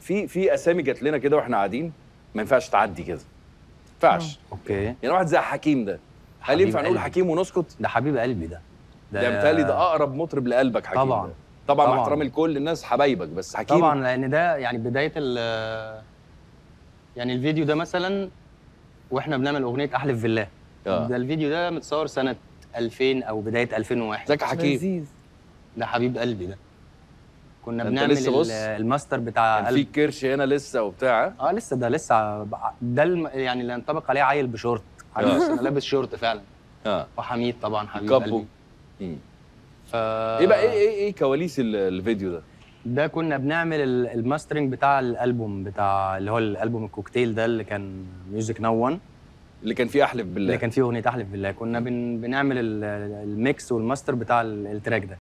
في في اسامي جات لنا كده واحنا قاعدين ما ينفعش تعدي كده ما ينفعش اه. اوكي يعني واحد زي حكيم ده هل ينفع نقول حكيم ونسكت؟ ده حبيب قلبي ده ده, ده بالتالي ده اقرب مطرب لقلبك حكيم طبعا ده. طبعا, مع احترامي لكل الناس حبايبك بس حكيم طبعا لان ده يعني بدايه ال يعني الفيديو ده مثلا واحنا بنعمل اغنيه احلف بالله آه. ده الفيديو ده متصور سنه 2000 او بدايه 2001 ده حكيم ده حبيب قلبي ده كنا بنعمل الماستر بتاع كان في كرش هنا لسه وبتاع اه لسه ده لسه ده يعني اللي ينطبق عليه عيل بشورت آه. انا لابس شورت فعلا اه وحميد طبعا حبيب كابو ف... ايه بقى ايه ايه, إيه كواليس الفيديو ده؟ ده كنا بنعمل الماسترنج بتاع الالبوم بتاع اللي هو الالبوم الكوكتيل ده اللي كان ميوزك نو 1 اللي كان فيه احلف بالله اللي كان فيه اغنيه احلف بالله كنا بن... بنعمل الميكس والماستر بتاع التراك ده